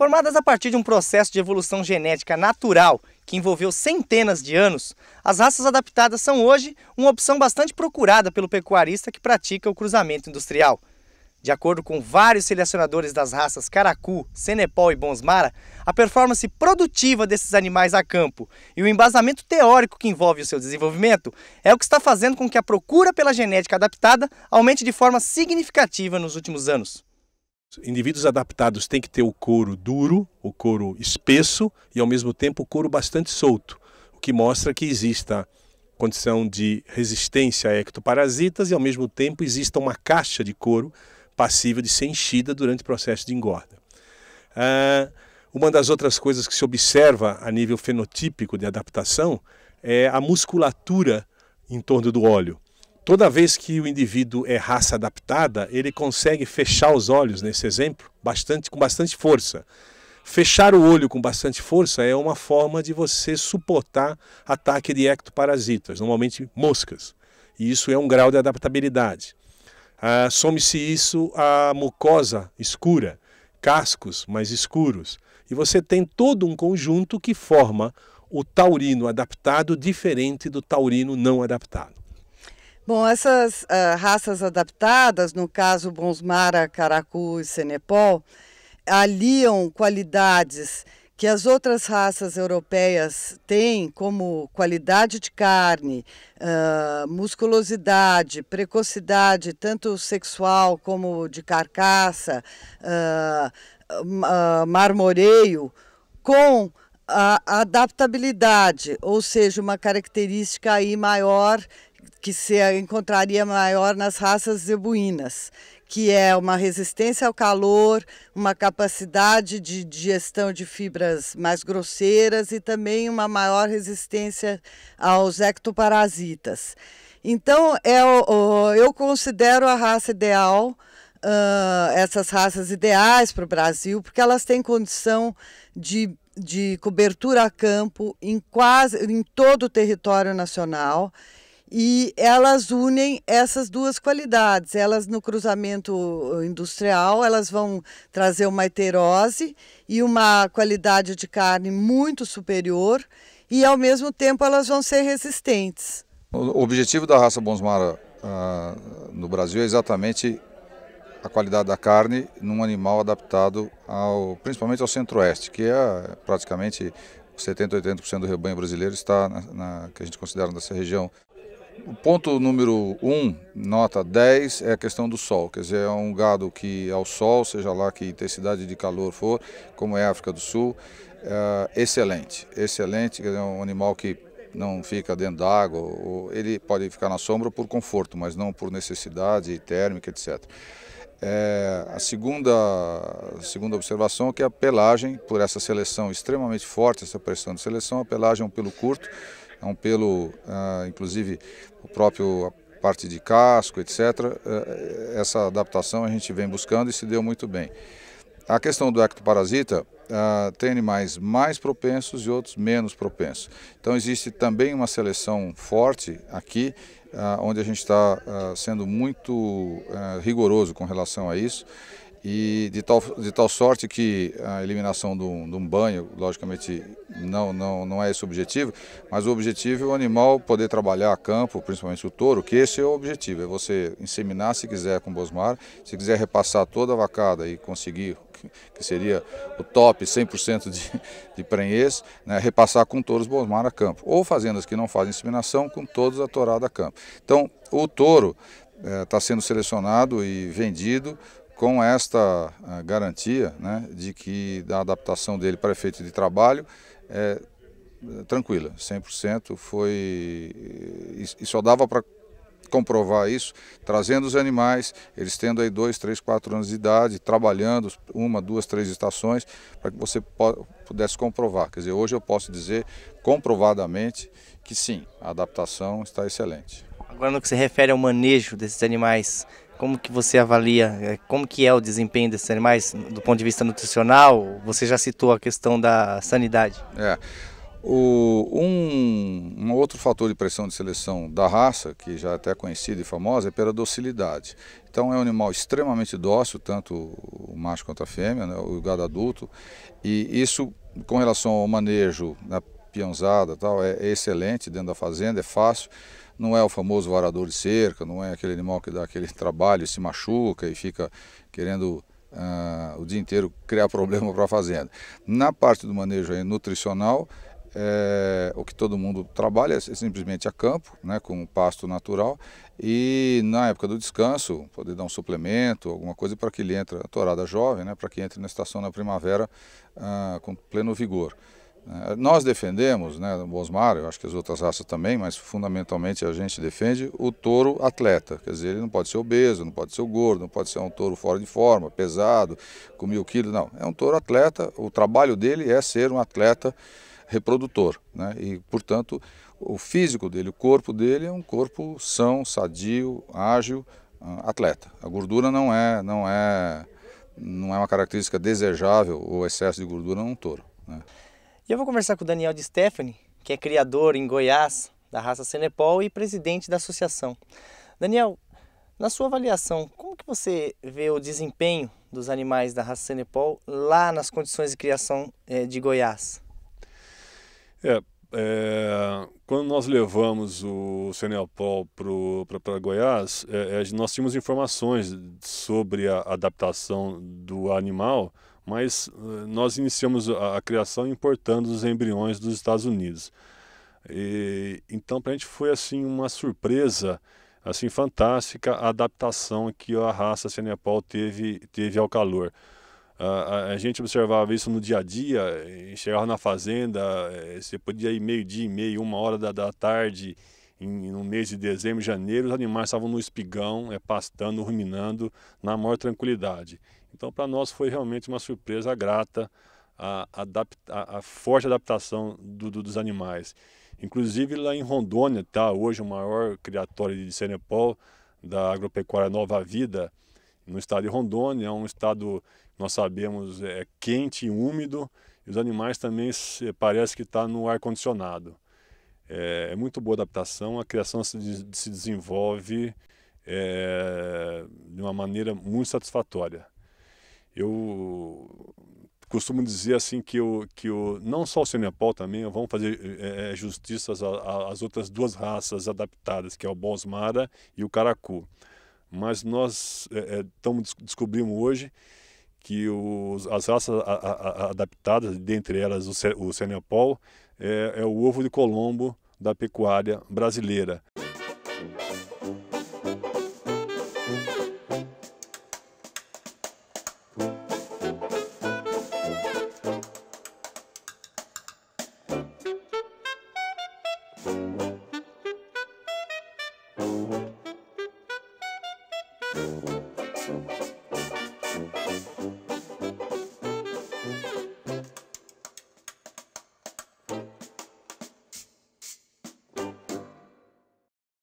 Formadas a partir de um processo de evolução genética natural que envolveu centenas de anos, as raças adaptadas são hoje uma opção bastante procurada pelo pecuarista que pratica o cruzamento industrial. De acordo com vários selecionadores das raças Caracu, Senepol e Bonsmara, a performance produtiva desses animais a campo e o embasamento teórico que envolve o seu desenvolvimento é o que está fazendo com que a procura pela genética adaptada aumente de forma significativa nos últimos anos. Indivíduos adaptados têm que ter o couro duro, o couro espesso e ao mesmo tempo o couro bastante solto, o que mostra que exista condição de resistência a ectoparasitas e ao mesmo tempo exista uma caixa de couro passível de ser enchida durante o processo de engorda. Ah, uma das outras coisas que se observa a nível fenotípico de adaptação é a musculatura em torno do óleo. Toda vez que o indivíduo é raça adaptada, ele consegue fechar os olhos, nesse exemplo, bastante, com bastante força. Fechar o olho com bastante força é uma forma de você suportar ataque de ectoparasitas, normalmente moscas. E isso é um grau de adaptabilidade. Ah, Some-se isso à mucosa escura, cascos mais escuros. E você tem todo um conjunto que forma o taurino adaptado diferente do taurino não adaptado. Bom, essas uh, raças adaptadas, no caso Bonsmara, Caracu e Senepol, aliam qualidades que as outras raças europeias têm, como qualidade de carne, uh, musculosidade, precocidade, tanto sexual como de carcaça, uh, marmoreio, com a adaptabilidade, ou seja, uma característica aí maior que se encontraria maior nas raças zebuínas, que é uma resistência ao calor, uma capacidade de digestão de fibras mais grosseiras e também uma maior resistência aos ectoparasitas. Então, eu, é eu considero a raça ideal. Uh, essas raças ideais para o Brasil, porque elas têm condição de, de cobertura a campo em quase em todo o território nacional e elas unem essas duas qualidades. Elas no cruzamento uh, industrial, elas vão trazer uma heterose e uma qualidade de carne muito superior e ao mesmo tempo elas vão ser resistentes. O objetivo da raça Bonsmara uh, no Brasil é exatamente a qualidade da carne num animal adaptado ao, principalmente ao centro-oeste, que é praticamente 70, 80% do rebanho brasileiro está na, na, que a gente considera nessa região o ponto número 1, um, nota 10, é a questão do sol. Quer dizer, é um gado que ao sol, seja lá que intensidade de calor for, como é a África do Sul, é excelente. Excelente, é um animal que não fica dentro d'água, ele pode ficar na sombra por conforto, mas não por necessidade térmica, etc. É, a, segunda, a segunda observação é que a pelagem, por essa seleção extremamente forte, essa pressão de seleção, a pelagem é um pelo curto, é um pelo, ah, inclusive o próprio parte de casco, etc. Eh, eh, essa adaptação a gente vem buscando e se deu muito bem. A questão do ectoparasita, ah, tem animais mais propensos e outros menos propensos. Então existe também uma seleção forte aqui, ah, onde a gente está ah, sendo muito eh, rigoroso com relação a isso e de tal, de tal sorte que a eliminação de um, de um, banho, logicamente, não, não, não é esse o objetivo, mas o objetivo é o animal poder trabalhar a campo, principalmente o touro, que esse é o objetivo, é você inseminar se quiser com Bosmar, se quiser repassar toda a vacada e conseguir que seria o top 100% de, de prenhez, né, repassar com touros Bosmar a campo, ou fazendas que não fazem inseminação com todos a tourada a campo. Então, o touro está eh, é, sendo selecionado e vendido com esta eh, garantia né, de que a adaptação dele para efeito de trabalho é eh, tranquila, 100% foi. Eh, e só dava para comprovar isso, trazendo os animais, eles tendo aí dois, três, quatro anos de idade, trabalhando uma, duas, três estações, para que você pudesse comprovar. Quer dizer, hoje eu posso dizer comprovadamente que sim, a adaptação está excelente. Agora, no que se refere ao manejo desses animais, como que você avalia, é, como que é o desempenho desses animais do ponto de vista nutricional? Você já citou a questão da sanidade. É. O, um, um, outro fator de pressão de seleção da raça, que já é até conhecida e famosa, é pela docilidade. Então é um animal extremamente dócil, tanto o macho quanto a fêmea, né, o gado adulto, e isso com relação ao manejo, né, peãozada tal, é, é excelente dentro da fazenda, é fácil. Não é o famoso varador de cerca, não é aquele animal que dá aquele trabalho, se machuca e fica querendo ah, o dia inteiro criar problema para a fazenda. Na parte do manejo aí, nutricional, é, o que todo mundo trabalha é simplesmente a campo, né, com pasto natural, e na época do descanso, poder dar um suplemento, alguma coisa para que ele entre, a tourada jovem, né, para que entre na estação na primavera ah, com pleno vigor. É, nós defendemos, né, o Bosmar, eu acho que as outras raças também, mas fundamentalmente a gente defende o touro atleta. Quer dizer, ele não pode ser obeso, não pode ser gordo, não pode ser um touro fora de forma, pesado, com mil quilos, não. É um touro atleta, o trabalho dele é ser um atleta reprodutor. Né? E, portanto, o físico dele, o corpo dele é um corpo são, sadio, ágil, ah, atleta. A gordura não é, não é, não é uma característica desejável, o excesso de gordura num touro. Né? E eu vou conversar com o Daniel de Stephanie, que é criador em Goiás da raça Senepol e presidente da associação. Daniel, na sua avaliação, como que você vê o desempenho dos animais da raça Senepol lá nas condições de criação é, de Goiás? É, é, quando nós levamos o Senepol para Goiás, é, é, nós tínhamos informações sobre a adaptação do animal mas eh, nós iniciamos a, criação importando os embriões dos Estados Unidos. E, então, para a gente foi assim uma surpresa assim fantástica a adaptação que a raça Senepal teve, teve ao calor. A, a, a, gente observava isso no dia a dia, chegava na fazenda, eh, você podia ir meio-dia e meio, uma hora da, da tarde, em, no mês de dezembro, janeiro, os animais estavam no espigão, é, pastando, ruminando, na maior tranquilidade. Então, para nós foi realmente uma surpresa grata a, a, a forte adaptação do, do, dos animais. Inclusive lá em Rondônia, está hoje o maior criatório de Senepol da agropecuária Nova Vida, no estado de Rondônia, é um estado, nós sabemos, é quente e úmido, e os animais também parece que está no ar-condicionado. É, é, muito boa a adaptação, a criação se, se desenvolve é, de uma maneira muito satisfatória eu costumo dizer assim que o que o não só o Cinepol também vamos fazer é, às outras duas raças adaptadas que é o Bosmara e o Caracu mas nós estamos é, descobrindo hoje que os, as raças a, a, adaptadas dentre elas o, o é, é o ovo de Colombo da pecuária brasileira Thank you.